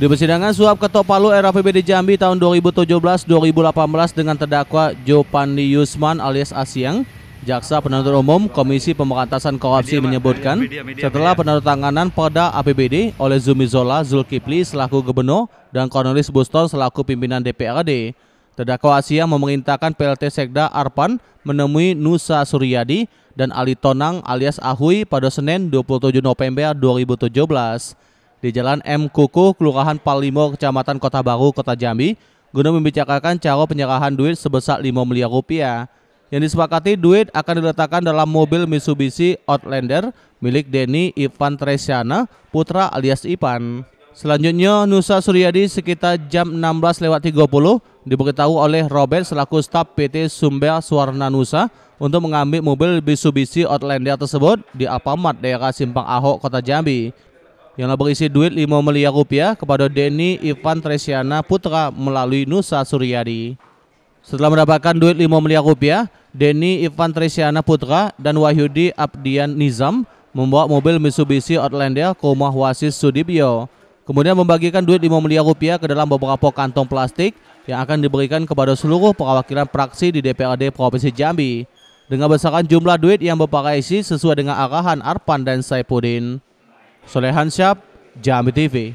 Di persidangan suap Ketok Palu RAPBD Jambi tahun 2017-2018 dengan terdakwa Jopandi Yusman alias Asiang, Jaksa Penuntut Umum Komisi Pemberantasan Korupsi menyebutkan setelah penandatanganan pada APBD oleh Zumi Zola Zulkifli selaku gubernur dan Cornelis Buston selaku pimpinan DPRD, terdakwa Asia memerintahkan PLT Sekda Arpan menemui Nusa Suryadi dan Ali Tonang alias Ahui pada Senin 27 November 2017 di Jalan M Kuku, Kelurahan Palimo, Kecamatan Kota Baru, Kota Jambi, guna membicarakan cara penyerahan duit sebesar 5 miliar rupiah. Yang disepakati duit akan diletakkan dalam mobil Mitsubishi Outlander milik Denny Ivan Tresiana, putra alias Ivan. Selanjutnya Nusa Suryadi sekitar jam 16.30 diberitahu oleh Robert selaku staf PT Sumber Suwarna Nusa untuk mengambil mobil Mitsubishi Outlander tersebut di Apamat, daerah Simpang Ahok, Kota Jambi yang berisi duit 5 miliar rupiah kepada Denny Ivan Tresiana Putra melalui Nusa Suryadi. Setelah mendapatkan duit 5 miliar rupiah, Denny Ivan Tresiana Putra dan Wahyudi Abdian Nizam membawa mobil Mitsubishi Outlander ke rumah wasis Sudibyo. Kemudian membagikan duit 5 miliar rupiah ke dalam beberapa kantong plastik yang akan diberikan kepada seluruh perwakilan praksi di DPRD Provinsi Jambi dengan besaran jumlah duit yang Bapak isi sesuai dengan arahan Arpan dan Saipudin. सुलेहान श्याप जाम देवी